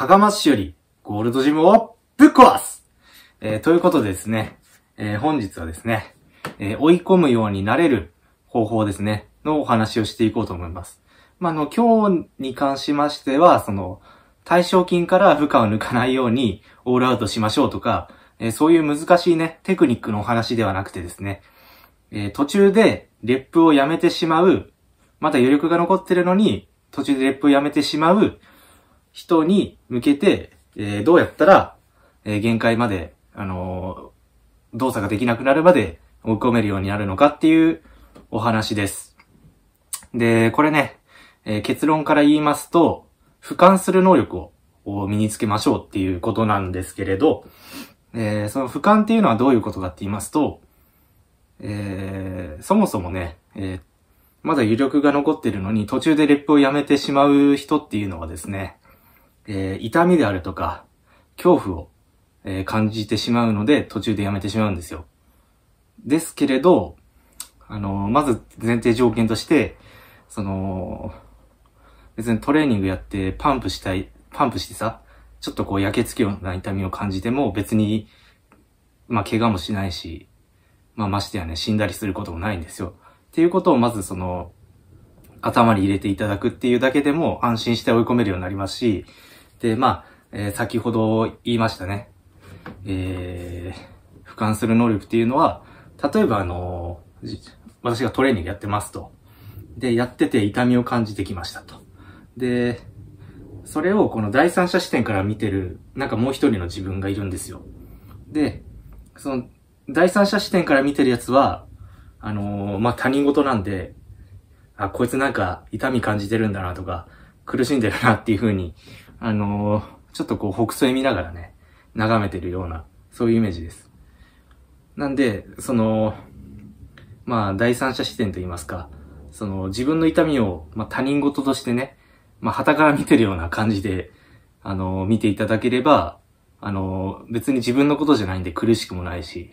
高松市よりゴールドジムをぶっ壊すえー、ということでですね、えー、本日はですね、えー、追い込むようになれる方法ですね、のお話をしていこうと思います。まあ、あの、今日に関しましては、その、対象金から負荷を抜かないようにオールアウトしましょうとか、えー、そういう難しいね、テクニックのお話ではなくてですね、えー、途中でレップをやめてしまう、また余力が残ってるのに、途中でレップをやめてしまう、人に向けて、えー、どうやったら、えー、限界まで、あのー、動作ができなくなるまで追い込めるようになるのかっていうお話です。で、これね、えー、結論から言いますと、俯瞰する能力を身につけましょうっていうことなんですけれど、えー、その俯瞰っていうのはどういうことかって言いますと、えー、そもそもね、えー、まだ余力が残ってるのに途中でレップをやめてしまう人っていうのはですね、えー、痛みであるとか、恐怖を、えー、感じてしまうので、途中でやめてしまうんですよ。ですけれど、あのー、まず前提条件として、その、別にトレーニングやってパンプしたい、パンプしてさ、ちょっとこう焼けつくような痛みを感じても別に、まあ怪我もしないし、まあましてやね、死んだりすることもないんですよ。っていうことをまずその、頭に入れていただくっていうだけでも安心して追い込めるようになりますし、で、まあ、えー、先ほど言いましたね。えー、俯瞰する能力っていうのは、例えばあのー、私がトレーニングやってますと。で、やってて痛みを感じてきましたと。で、それをこの第三者視点から見てる、なんかもう一人の自分がいるんですよ。で、その、第三者視点から見てるやつは、あのー、まあ、他人事なんで、あ、こいつなんか痛み感じてるんだなとか、苦しんでるなっていう風にあのー、ちょっとこう北西見ながらね、眺めてるような、そういうイメージです。なんで、その、まあ、第三者視点といいますか、その、自分の痛みを、まあ、他人事としてね、まあ、旗から見てるような感じで、あのー、見ていただければ、あのー、別に自分のことじゃないんで苦しくもないし、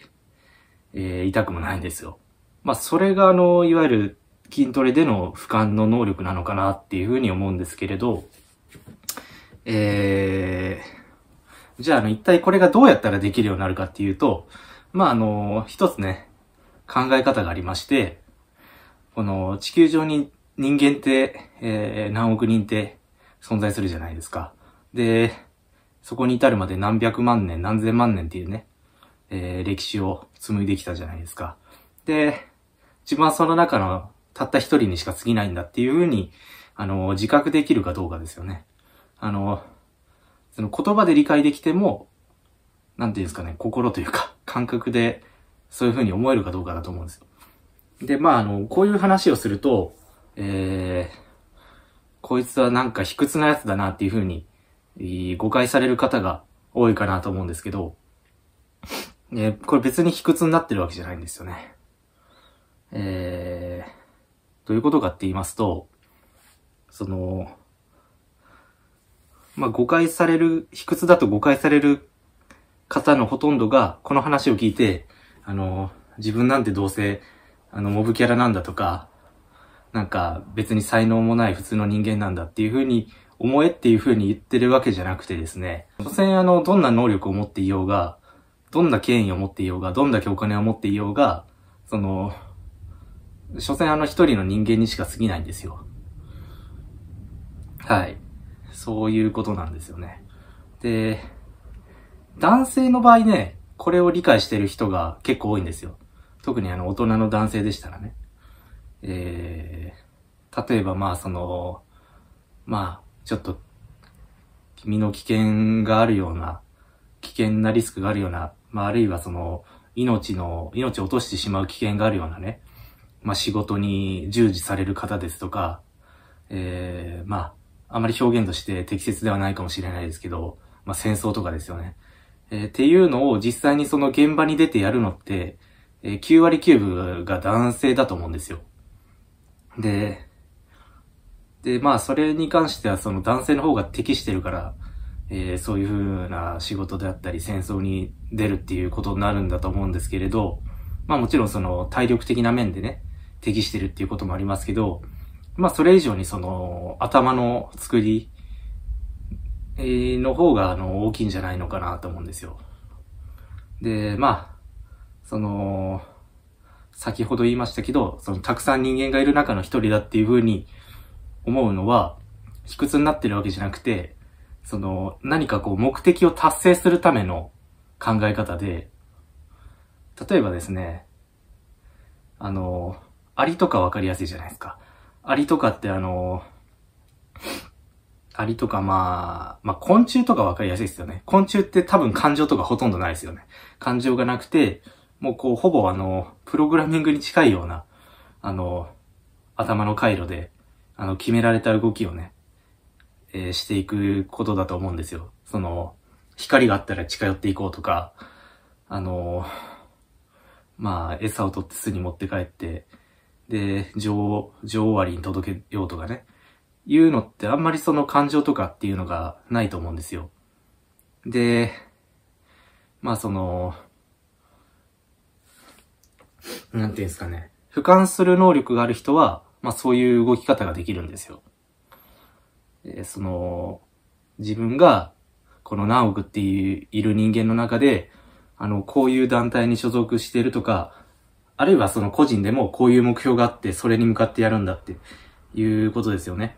えー、痛くもないんですよ。まあ、それが、あの、いわゆる筋トレでの俯瞰の能力なのかなっていうふうに思うんですけれど、えー、じゃあ、あの、一体これがどうやったらできるようになるかっていうと、まあ、あの、一つね、考え方がありまして、この地球上に人間って、えー、何億人って存在するじゃないですか。で、そこに至るまで何百万年、何千万年っていうね、えー、歴史を紡いできたじゃないですか。で、自分はその中のたった一人にしか過ぎないんだっていうふうに、あの、自覚できるかどうかですよね。あの、その言葉で理解できても、なんていうんですかね、心というか、感覚で、そういうふうに思えるかどうかだと思うんですよ。で、まあ、あの、こういう話をすると、えー、こいつはなんか卑屈なやつだなっていうふうに、誤解される方が多いかなと思うんですけど、えこれ別に卑屈になってるわけじゃないんですよね。えー、どういうことかって言いますと、その、まあ、誤解される、卑屈だと誤解される方のほとんどが、この話を聞いて、あの、自分なんてどうせ、あの、モブキャラなんだとか、なんか別に才能もない普通の人間なんだっていうふうに思えっていうふうに言ってるわけじゃなくてですね、所詮あの、どんな能力を持っていようが、どんな権威を持っていようが、どんだけお金を持っていようが、その、所詮あの一人の人間にしか過ぎないんですよ。はい。そういうことなんですよね。で、男性の場合ね、これを理解してる人が結構多いんですよ。特にあの、大人の男性でしたらね。えー、例えばまあその、まあ、ちょっと、身の危険があるような、危険なリスクがあるような、まああるいはその、命の、命を落としてしまう危険があるようなね、まあ仕事に従事される方ですとか、えー、まあ、あまり表現として適切ではないかもしれないですけど、まあ、戦争とかですよね。えー、っていうのを実際にその現場に出てやるのって、えー、9割9分が男性だと思うんですよ。で、で、まあ、それに関してはその男性の方が適してるから、えー、そういう風な仕事であったり戦争に出るっていうことになるんだと思うんですけれど、まあもちろんその体力的な面でね、適してるっていうこともありますけど、まあそれ以上にその頭の作りの方があの大きいんじゃないのかなと思うんですよ。で、まあ、その、先ほど言いましたけど、そのたくさん人間がいる中の一人だっていう風に思うのは、卑屈になってるわけじゃなくて、その何かこう目的を達成するための考え方で、例えばですね、あの、アリとかわかりやすいじゃないですか。アリとかってあの、アリとかまあ、まあ昆虫とかわかりやすいですよね。昆虫って多分感情とかほとんどないですよね。感情がなくて、もうこうほぼあの、プログラミングに近いような、あの、頭の回路で、あの、決められた動きをね、えー、していくことだと思うんですよ。その、光があったら近寄っていこうとか、あの、まあ、餌を取って巣に持って帰って、で、女王、女王アリに届けようとかね、いうのってあんまりその感情とかっていうのがないと思うんですよ。で、まあその、なんていうんですかね。俯瞰する能力がある人は、まあそういう動き方ができるんですよ。えその、自分が、この何億っていう、いる人間の中で、あの、こういう団体に所属してるとか、あるいはその個人でもこういう目標があって、それに向かってやるんだっていうことですよね。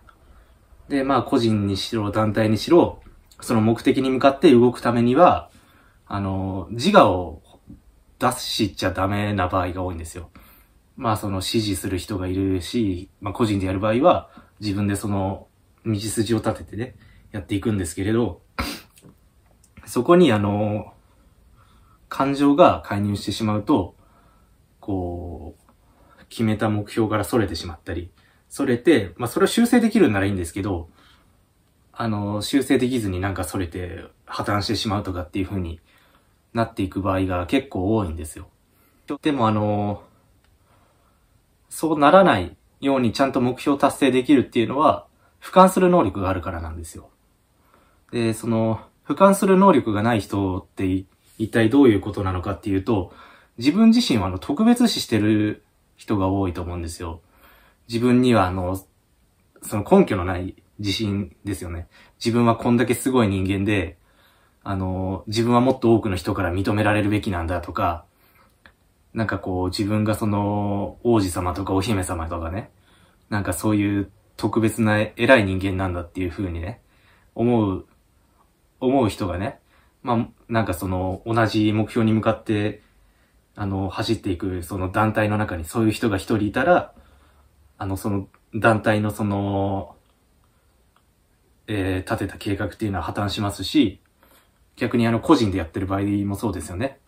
で、まあ個人にしろ、団体にしろ、その目的に向かって動くためには、あの、自我を出しちゃダメな場合が多いんですよ。まあその支持する人がいるし、まあ個人でやる場合は自分でその道筋を立ててね、やっていくんですけれど、そこにあの、感情が介入してしまうと、こう、決めた目標から逸れてしまったり、逸れて、まあそれを修正できるならいいんですけど、あの、修正できずになんか逸れて破綻してしまうとかっていう風になっていく場合が結構多いんですよ。でもあの、そうならないようにちゃんと目標達成できるっていうのは、俯瞰する能力があるからなんですよ。で、その、俯瞰する能力がない人って一体どういうことなのかっていうと、自分自身はあの特別視してる人が多いと思うんですよ。自分にはあの、その根拠のない自信ですよね。自分はこんだけすごい人間で、あの、自分はもっと多くの人から認められるべきなんだとか、なんかこう自分がその王子様とかお姫様とかね、なんかそういう特別な偉い人間なんだっていう風にね、思う、思う人がね、まあなんかその同じ目標に向かってあの、走っていく、その団体の中にそういう人が一人いたら、あの、その団体のその、えー、立てた計画っていうのは破綻しますし、逆にあの、個人でやってる場合もそうですよね。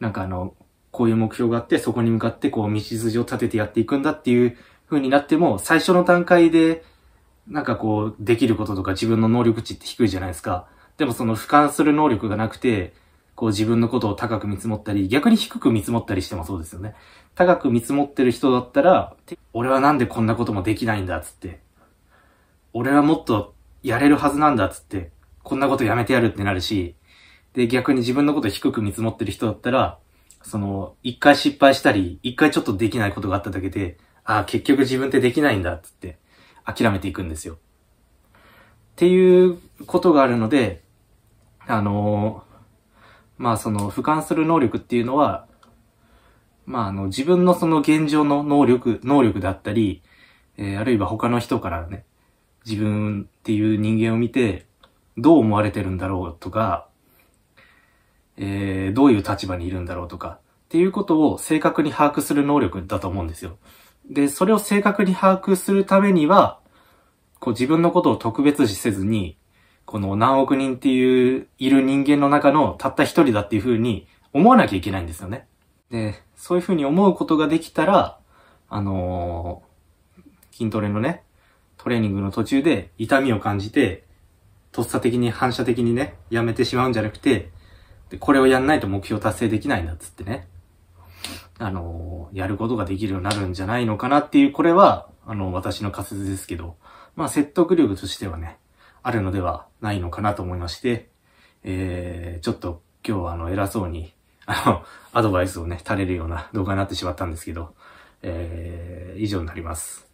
なんかあの、こういう目標があって、そこに向かってこう、道筋を立ててやっていくんだっていう風になっても、最初の段階で、なんかこう、できることとか自分の能力値って低いじゃないですか。でもその俯瞰する能力がなくて、こう自分のことを高く見積もったり、逆に低く見積もったりしてもそうですよね。高く見積もってる人だったら、俺はなんでこんなこともできないんだっつって、俺はもっとやれるはずなんだっつって、こんなことやめてやるってなるし、で、逆に自分のこと低く見積もってる人だったら、その、一回失敗したり、一回ちょっとできないことがあっただけで、ああ、結局自分ってできないんだっつって、諦めていくんですよ。っていうことがあるので、あのーまあその俯瞰する能力っていうのは、まああの自分のその現状の能力、能力だったり、えー、あるいは他の人からね、自分っていう人間を見て、どう思われてるんだろうとか、えー、どういう立場にいるんだろうとか、っていうことを正確に把握する能力だと思うんですよ。で、それを正確に把握するためには、こう自分のことを特別視せずに、この何億人っていう、いる人間の中のたった一人だっていうふうに思わなきゃいけないんですよね。で、そういうふうに思うことができたら、あのー、筋トレのね、トレーニングの途中で痛みを感じて、とっさ的に反射的にね、やめてしまうんじゃなくて、で、これをやんないと目標達成できないんだっつってね。あのー、やることができるようになるんじゃないのかなっていう、これは、あの、私の仮説ですけど、まあ説得力としてはね、あるのではないのかなと思いまして、えー、ちょっと今日はあの偉そうに、あの、アドバイスをね、垂れるような動画になってしまったんですけど、えー、以上になります。